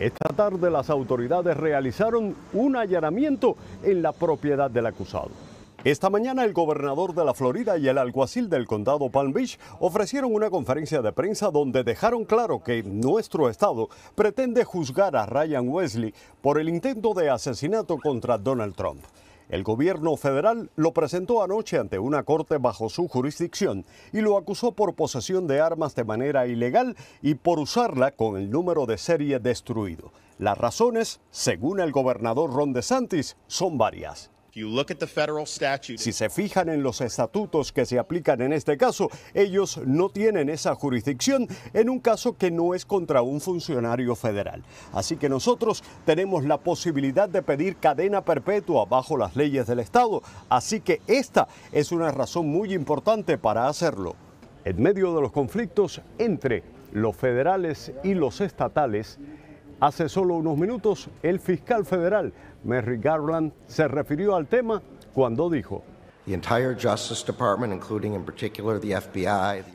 Esta tarde las autoridades realizaron un allanamiento en la propiedad del acusado. Esta mañana el gobernador de la Florida y el alguacil del condado Palm Beach ofrecieron una conferencia de prensa donde dejaron claro que nuestro estado pretende juzgar a Ryan Wesley por el intento de asesinato contra Donald Trump. El gobierno federal lo presentó anoche ante una corte bajo su jurisdicción y lo acusó por posesión de armas de manera ilegal y por usarla con el número de serie destruido. Las razones, según el gobernador Ron DeSantis, son varias. Si se fijan en los estatutos que se aplican en este caso, ellos no tienen esa jurisdicción en un caso que no es contra un funcionario federal. Así que nosotros tenemos la posibilidad de pedir cadena perpetua bajo las leyes del Estado. Así que esta es una razón muy importante para hacerlo. En medio de los conflictos entre los federales y los estatales, Hace solo unos minutos, el fiscal federal, Merrick Garland, se refirió al tema cuando dijo.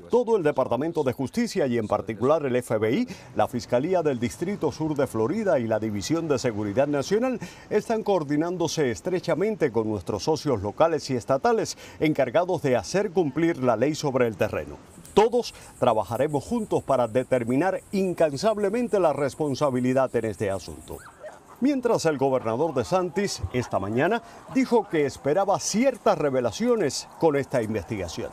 Todo el Departamento de Justicia y en particular el FBI, la Fiscalía del Distrito Sur de Florida y la División de Seguridad Nacional están coordinándose estrechamente con nuestros socios locales y estatales encargados de hacer cumplir la ley sobre el terreno. Todos trabajaremos juntos para determinar incansablemente la responsabilidad en este asunto. Mientras el gobernador de Santis esta mañana dijo que esperaba ciertas revelaciones con esta investigación.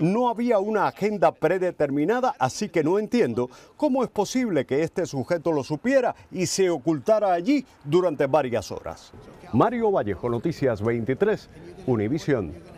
No había una agenda predeterminada, así que no entiendo cómo es posible que este sujeto lo supiera y se ocultara allí durante varias horas. Mario Vallejo, Noticias 23, Univisión.